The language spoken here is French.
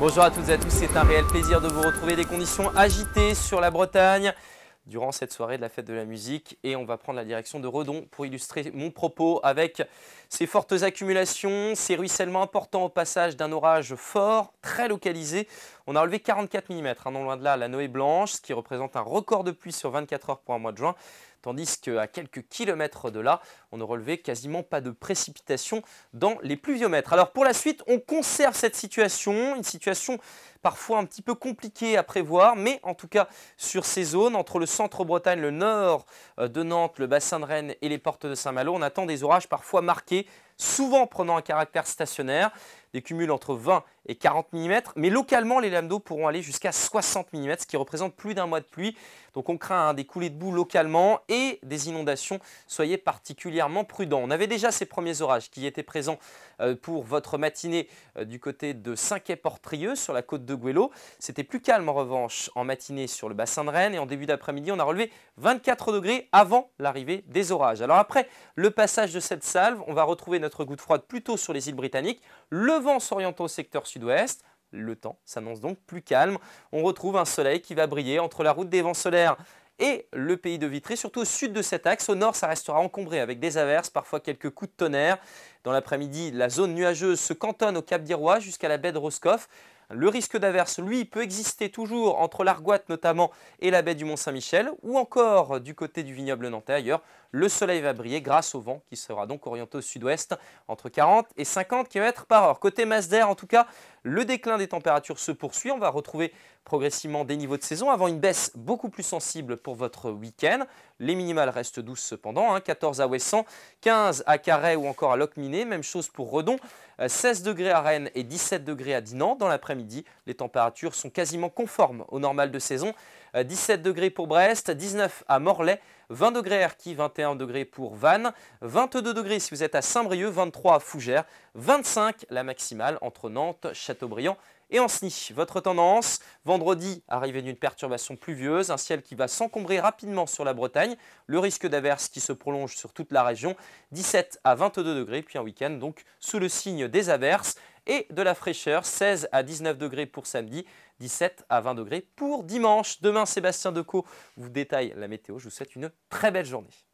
Bonjour à toutes et à tous, c'est un réel plaisir de vous retrouver des conditions agitées sur la Bretagne durant cette soirée de la fête de la musique et on va prendre la direction de Redon pour illustrer mon propos avec ces fortes accumulations, ces ruissellements importants au passage d'un orage fort, très localisé. On a relevé 44 mm, un non loin de là, la Noé Blanche, ce qui représente un record de pluie sur 24 heures pour un mois de juin tandis qu'à quelques kilomètres de là, on ne relevait quasiment pas de précipitations dans les pluviomètres. Alors pour la suite, on conserve cette situation, une situation parfois un petit peu compliquée à prévoir, mais en tout cas sur ces zones, entre le centre-Bretagne, le nord euh, de Nantes, le bassin de Rennes et les portes de Saint-Malo, on attend des orages parfois marqués souvent prenant un caractère stationnaire, des cumuls entre 20 et 40 mm, mais localement les lames d'eau pourront aller jusqu'à 60 mm, ce qui représente plus d'un mois de pluie. Donc on craint hein, des coulées de boue localement et des inondations, soyez particulièrement prudents. On avait déjà ces premiers orages qui étaient présents euh, pour votre matinée euh, du côté de Saint-Quay-Portrieux sur la côte de Guélo. C'était plus calme en revanche en matinée sur le bassin de Rennes et en début d'après-midi on a relevé 24 degrés avant l'arrivée des orages. Alors après le passage de cette salve, on va retrouver notre goutte froide plutôt sur les îles britanniques, le vent s'orientant au secteur sud-ouest, le temps s'annonce donc plus calme. On retrouve un soleil qui va briller entre la route des vents solaires et le pays de Vitré, surtout au sud de cet axe. Au nord, ça restera encombré avec des averses, parfois quelques coups de tonnerre. Dans l'après-midi, la zone nuageuse se cantonne au Cap d'Irois jusqu'à la baie de Roscoff. Le risque d'averse, lui, peut exister toujours entre l'Argoite notamment et la baie du Mont-Saint-Michel, ou encore du côté du vignoble nantais ailleurs. Le soleil va briller grâce au vent qui sera donc orienté au sud-ouest entre 40 et 50 km par heure. Côté d'air en tout cas, le déclin des températures se poursuit. On va retrouver progressivement des niveaux de saison avant une baisse beaucoup plus sensible pour votre week-end. Les minimales restent douces cependant, 14 hein. à Ouessant, 15 à Carhaix ou encore à Locminé. Même chose pour Redon, 16 euh, degrés à Rennes et 17 degrés à Dinan. Dans l'après-midi, les températures sont quasiment conformes au normal de saison. 17 euh, degrés pour Brest, 19 à Morlaix, 20 degrés à 21 degrés pour Vannes, 22 degrés si vous êtes à Saint-Brieuc, 23 à Fougères, 25 la maximale entre Nantes, Châteaubriant et Anceny. Votre tendance, vendredi, arrivée d'une perturbation pluvieuse, un ciel qui va s'encombrer rapidement sur la Bretagne, le risque d'averses qui se prolonge sur toute la région, 17 à 22 degrés, puis un week-end donc sous le signe des averses et de la fraîcheur, 16 à 19 degrés pour samedi, 17 à 20 degrés pour dimanche. Demain, Sébastien Decaux vous détaille la météo. Je vous souhaite une très belle journée.